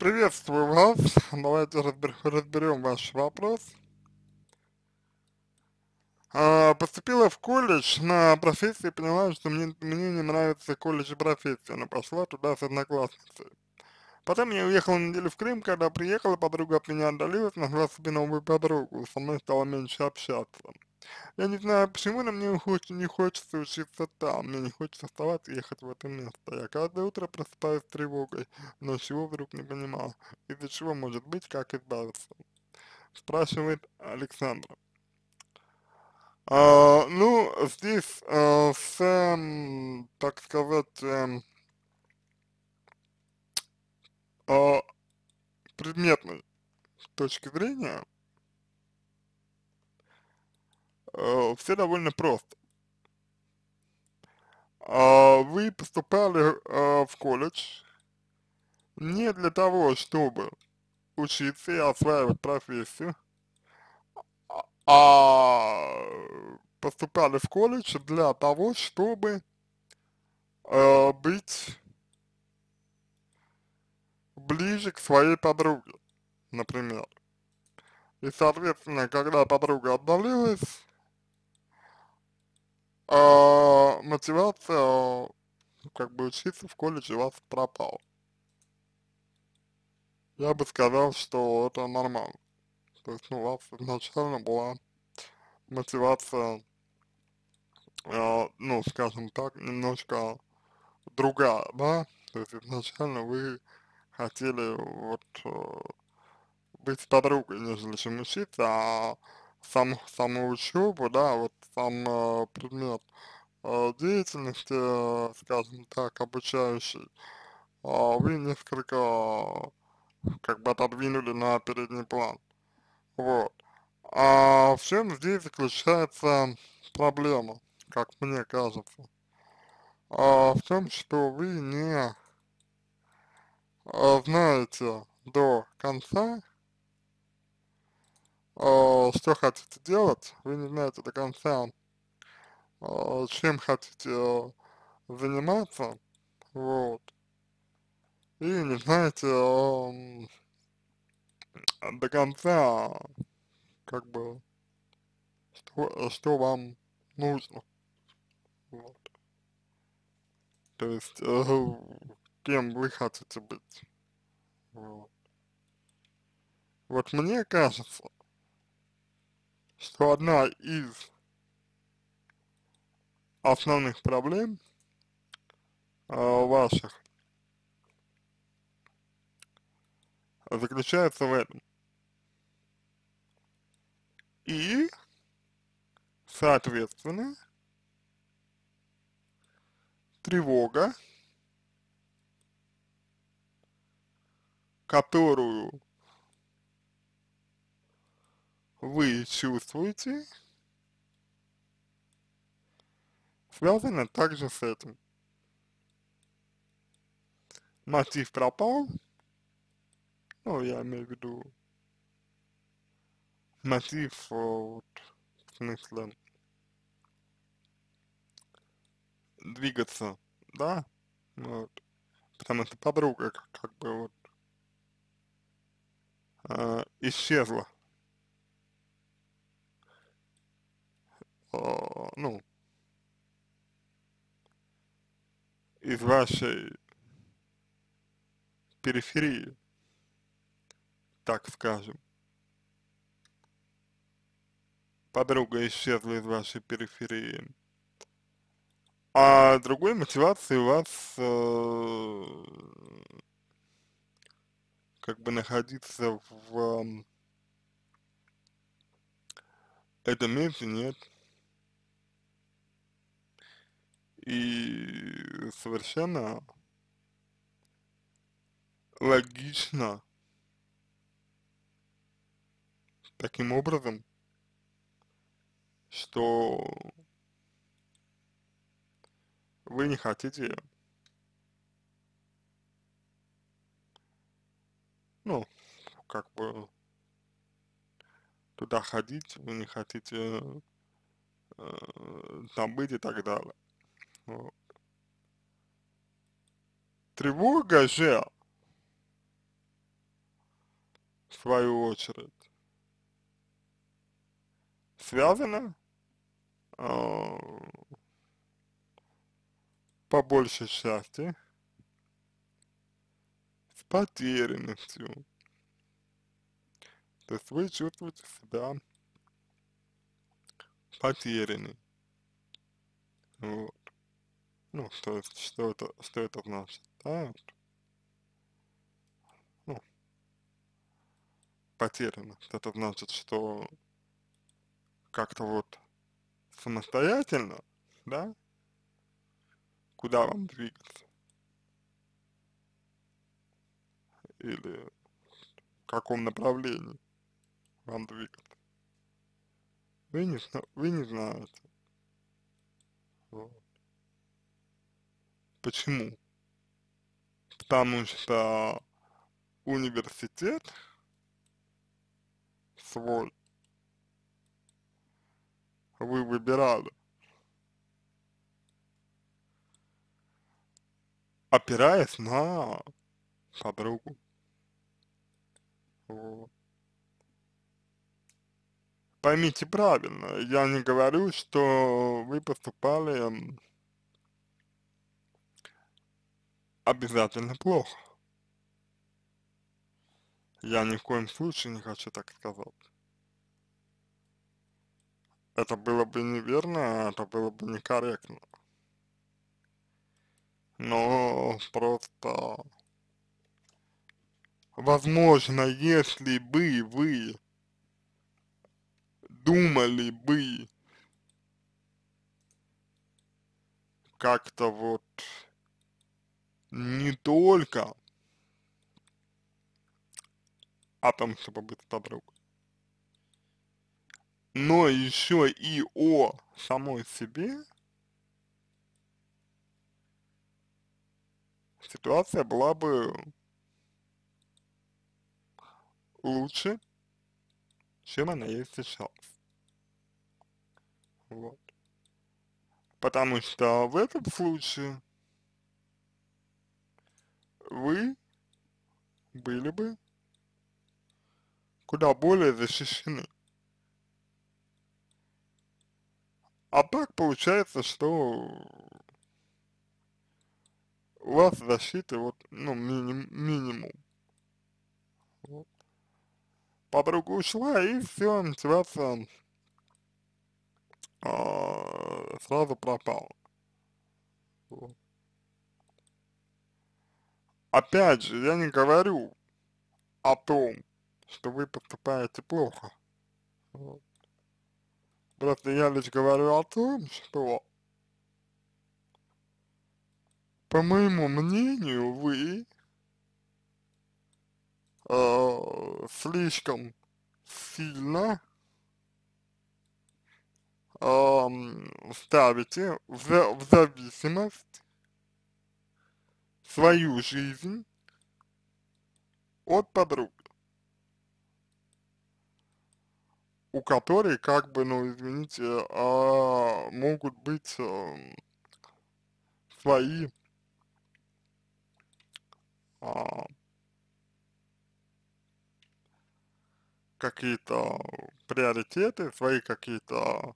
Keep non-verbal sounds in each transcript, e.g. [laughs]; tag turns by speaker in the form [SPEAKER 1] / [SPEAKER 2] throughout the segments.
[SPEAKER 1] Приветствую вас. Давайте разберем ваш вопрос. А, поступила в колледж на профессию, поняла, что мне, мне не нравится колледж и профессия, но пошла туда с одноклассницей. Потом я уехала неделю в Крым, когда приехала, подруга от меня отдалилась, нашла себе новую подругу, со мной стало меньше общаться. Я не знаю, почему, но мне хочется, не хочется учиться там, мне не хочется вставать и ехать в это место. Я каждое утро просыпаюсь с тревогой, но чего вдруг не понимал, из-за чего может быть, как избавиться? Спрашивает Александра. А, ну, здесь а, с, эм, так сказать, эм, а, предметной точки зрения, Э, все довольно просто. А, вы поступали э, в колледж не для того, чтобы учиться и осваивать профессию, а поступали в колледж для того, чтобы э, быть ближе к своей подруге, например. И, соответственно, когда подруга отдалилась, мотивация а, а, как бы учиться в колледже у вас пропала. Я бы сказал, что это нормально. То есть, ну, у вас изначально была мотивация, э, ну, скажем так, немножко другая, да? То есть изначально вы хотели вот э, быть подругой, нежели чем учиться, а сам, саму учебу, да, вот сам э, предмет э, деятельности, э, скажем так, обучающий, э, вы несколько э, как бы отодвинули на передний план. Вот. А в чем здесь заключается проблема, как мне кажется? А в том, что вы не э, знаете до конца, Э, что хотите делать, вы не знаете до конца, э, чем хотите э, заниматься, вот, и не знаете эм, до конца, как бы, что, что вам нужно, вот. То есть, кем вы хотите быть, вот. Вот мне кажется, что одна из основных проблем э, ваших заключается в этом. И, соответственно, тревога, которую вы чувствуете, связано также с этим. Мотив пропал, ну, я имею в виду мотив, э, вот, в смысле, двигаться, да, вот, потому что подруга как, как бы вот э, исчезла ну, из вашей периферии, так скажем. Подруга исчезла из вашей периферии. А другой мотивации у вас э, как бы находиться в э, этом месте нет. И совершенно логично таким образом, что вы не хотите, ну, как бы туда ходить, вы не хотите э, там быть и так далее. Тревога же, в свою очередь, связана э, по большей части с потерянностью. То есть вы чувствуете себя потерянным. Вот. Ну, что, что, это, что это значит? Так. Ну, потеряно. Это значит, что как-то вот самостоятельно, да, куда вам двигаться? Или в каком направлении вам двигаться? Вы не, вы не знаете. Вот. Почему? Потому что университет свой вы выбирали, опираясь на подругу. Вот. Поймите правильно, я не говорю, что вы поступали обязательно плохо. Я ни в коем случае не хочу так сказать. Это было бы неверно, это было бы некорректно. Но просто... Возможно, если бы вы думали бы как-то вот не только о том, чтобы быть подруг, но еще и о самой себе, ситуация была бы лучше, чем она есть сейчас. Вот. Потому что в этом случае вы были бы куда более защищены. А так получается, что у вас защиты вот, ну, миним, минимум. Вот. Подруга ушла, и все, мотивация а, сразу пропала. Вот. Опять же, я не говорю о том, что вы поступаете плохо. Вот. Просто я лишь говорю о том, что, по моему мнению, вы э, слишком сильно э, ставите в, в зависимость свою жизнь от подруг, у которой, как бы, ну, извините, а, могут быть а, свои а, какие-то приоритеты, свои какие-то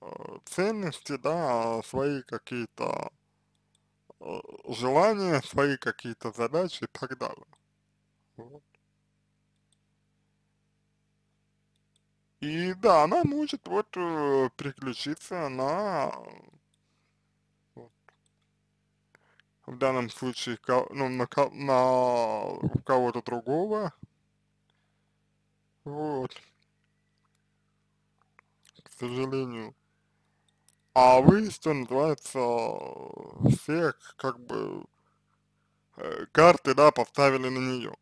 [SPEAKER 1] а, ценности, да, а, свои какие-то Э, желания, свои какие-то задачи и так далее. Вот. И да, она может вот э, переключиться на вот, в данном случае ну, на, на кого-то другого. Вот. К сожалению. А вы, что называется, э, все как бы э, карты, да, поставили на нее.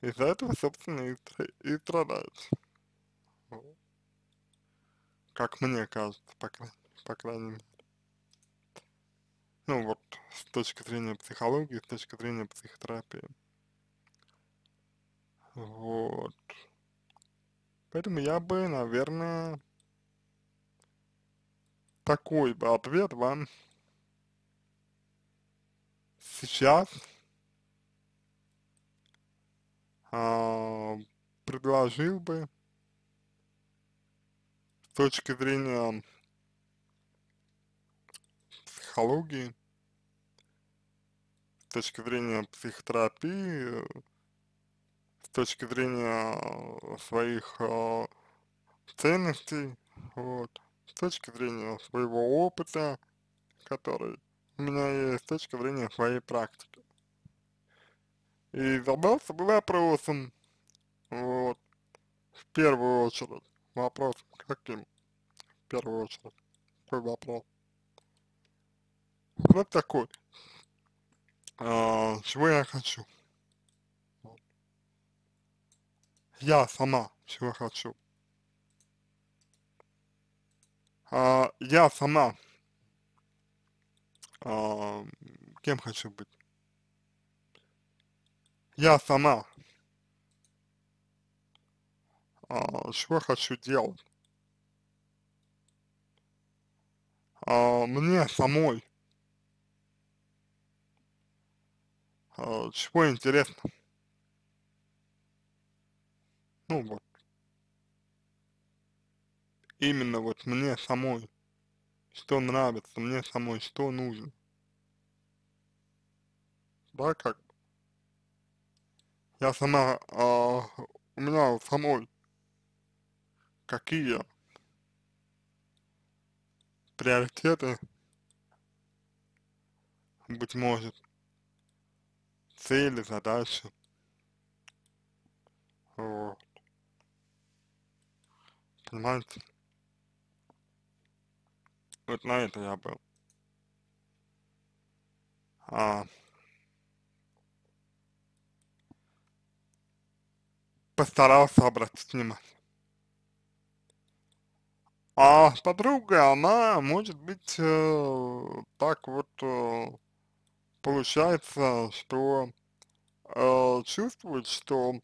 [SPEAKER 1] Из-за этого, собственно, и, и страдает. Как мне кажется, по, край по крайней мере. Ну вот, с точки зрения психологии, с точки зрения психотерапии. Вот. Поэтому я бы, наверное, такой бы ответ вам сейчас а, предложил бы с точки зрения психологии, с точки зрения психотерапии, с точки зрения своих э, ценностей, вот с точки зрения своего опыта, который у меня есть, с точки зрения своей практики. И задался бы вопросом, вот, в первую очередь, вопрос каким? В первую очередь, какой вопрос? Вот такой. А, чего я хочу? Я сама чего хочу. А, я сама а, кем хочу быть? Я сама а, чего хочу делать? А, мне самой а, чего интересно? Ну вот именно вот мне самой, что нравится, мне самой, что нужно. Да, как Я сама, э, у меня самой, какие приоритеты, быть может, цели, задачи. Вот. Понимаете? Вот на это я был. А... Постарался обратить внимание. А подруга, она может быть э, так вот э, получается, что э, чувствует, что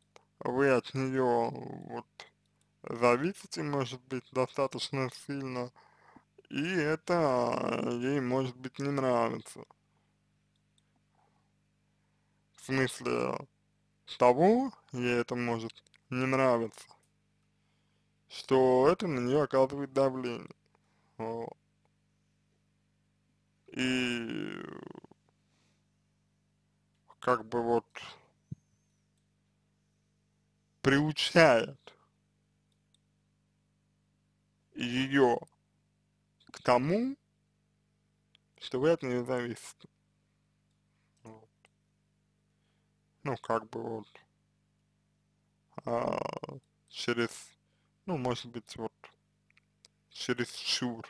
[SPEAKER 1] вы от нее вот зависите, может быть, достаточно сильно, и это э, ей может быть не нравится. В смысле того, ей это может не нравиться, что это на нее оказывает давление. Вот. И как бы вот приучает ее тому, что вы от нее зависите. Вот. Ну, как бы вот а, через, ну, может быть, вот через чур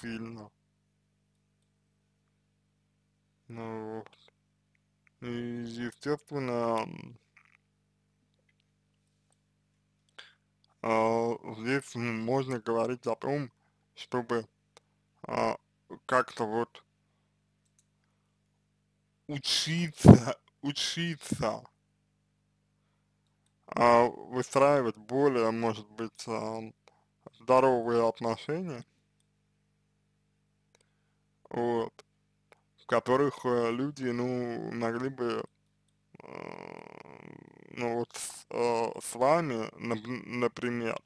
[SPEAKER 1] сильно. Ну, вот. И, естественно, а, здесь можно говорить о том, чтобы а, как-то вот учиться, [laughs] учиться а, выстраивать более, может быть, а, здоровые отношения, вот, в которых а, люди, ну, могли бы, а, ну, вот, с, а, с вами, нап например,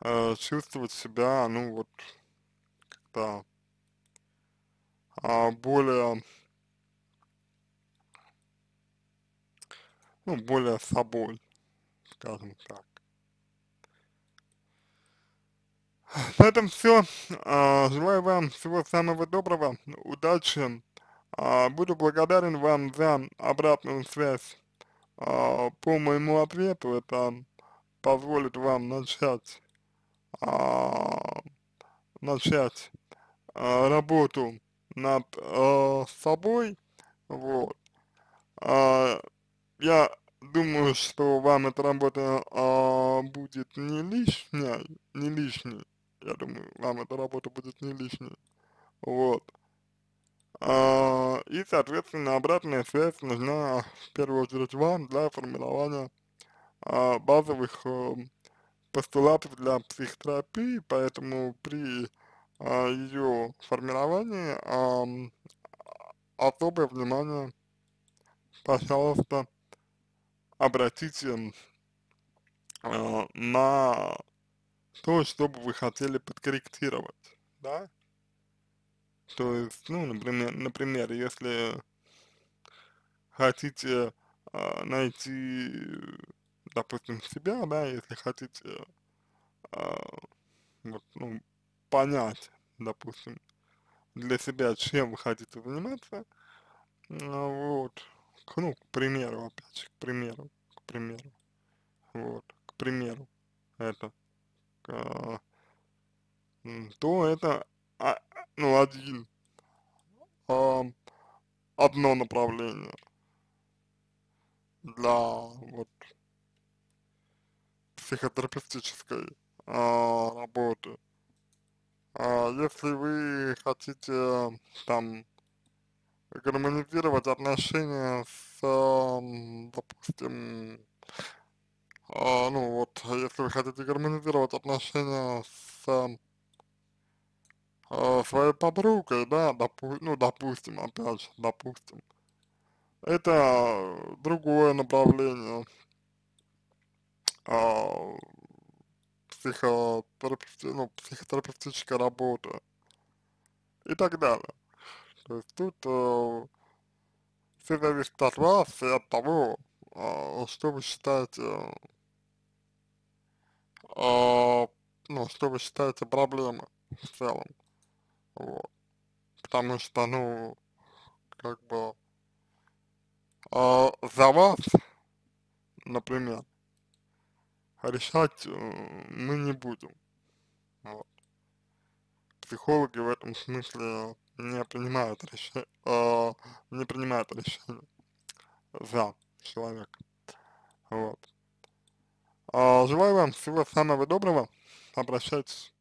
[SPEAKER 1] э, чувствовать себя, ну вот, как-то э, более, ну, более собой, скажем так. На этом все. А, желаю вам всего самого доброго, удачи. А, буду благодарен вам за обратную связь по моему ответу. Это позволит вам начать а, начать а, работу над а, собой, вот, а, я думаю, что вам эта работа а, будет не лишняя, не лишней, я думаю, вам эта работа будет не лишней, вот. А, и, соответственно, обратная связь нужна в первую очередь вам для формирования а, базовых а, постулатов для психотерапии, поэтому при а, ее формировании а, особое внимание, пожалуйста, обратите а, на то, что бы вы хотели подкорректировать, да? То есть, ну, например, например если хотите а, найти допустим, себя, да, если хотите, э, а, вот, ну, понять, допустим, для себя, чем вы хотите заниматься, а, вот, к, ну, к примеру, опять же, к примеру, к примеру, вот, к примеру, это, к, а, э, то это, а, ну, один, а, одно направление для, вот, психотерапевтической а, работы. А, если вы хотите там гармонизировать отношения с, а, допустим, а, ну вот, если вы хотите гармонизировать отношения с а, своей подругой, да, допу ну допустим, опять же, допустим, это другое направление, а, психотерапевти, ну, психотерапевтическая работа и так далее. То есть тут э, все зависит от вас и от того, э, что вы считаете, э, ну, что вы считаете проблемой в целом. Вот. Потому что, ну, как бы, э, за вас, например, а решать э, мы не будем. Вот. Психологи в этом смысле не принимают решение, э, не принимают решение за человека. Вот. Э, желаю вам всего самого доброго. Обращайтесь.